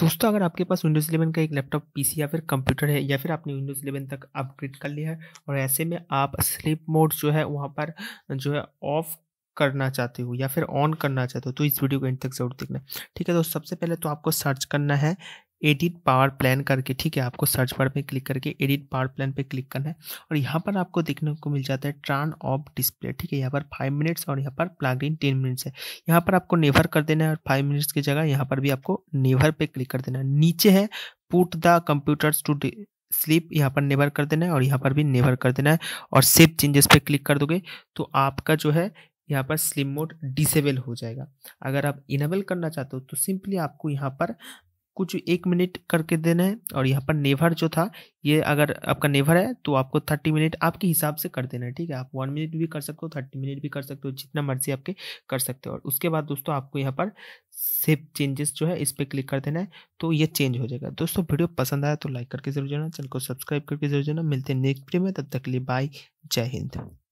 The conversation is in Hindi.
दोस्तों अगर आपके पास विंडोज़ इलेवन का एक लैपटॉप पीसी या फिर कंप्यूटर है या फिर आपने विंडोज़ इलेवन तक अपग्रेड कर लिया है और ऐसे में आप स्लीप मोड जो है वहाँ पर जो है ऑफ करना चाहते हो या फिर ऑन करना चाहते हो तो इस वीडियो को एंड तक जरूर देखना ठीक है दोस्तों सबसे पहले तो आपको सर्च करना है एडिट पावर प्लान करके ठीक है आपको सर्च बार पे क्लिक करके एडिट पावर प्लान पे क्लिक करना है और यहाँ पर आपको देखने को मिल जाता है ट्रान ऑफ डिस्प्ले ठीक है यहाँ पर फाइव मिनट्स और यहाँ पर प्लाग इन टेन मिनट्स है यहाँ पर आपको नेवर कर देना है और फाइव मिनट्स की जगह यहाँ पर भी आपको नेवर पे क्लिक कर देना है नीचे है put the computers to sleep यहाँ पर नेवर कर देना है और यहाँ पर भी नेवर कर देना है और सेव चेंजेस पे क्लिक कर दोगे तो आपका जो है यहाँ पर स्लिम मोड डिसेबल हो जाएगा अगर आप इनेबल करना चाहते हो तो सिंपली आपको यहाँ पर कुछ एक मिनट करके देना है और यहाँ पर नेवर जो था ये अगर आपका नेवर है तो आपको थर्टी मिनट आपके हिसाब से कर देना है ठीक है आप वन मिनट भी कर सकते हो थर्टी मिनट भी कर सकते हो जितना मर्जी आपके कर सकते हो और उसके बाद दोस्तों आपको यहाँ पर सेव चेंजेस जो है इस पर क्लिक कर देना है तो ये चेंज हो जाएगा दोस्तों वीडियो पसंद आया तो लाइक करके जरूर जाना चैनल को सब्सक्राइब करके जरूर जाना मिलते हैं नेक्स्ट वीडियो में तब तक के लिए बाय जय हिंद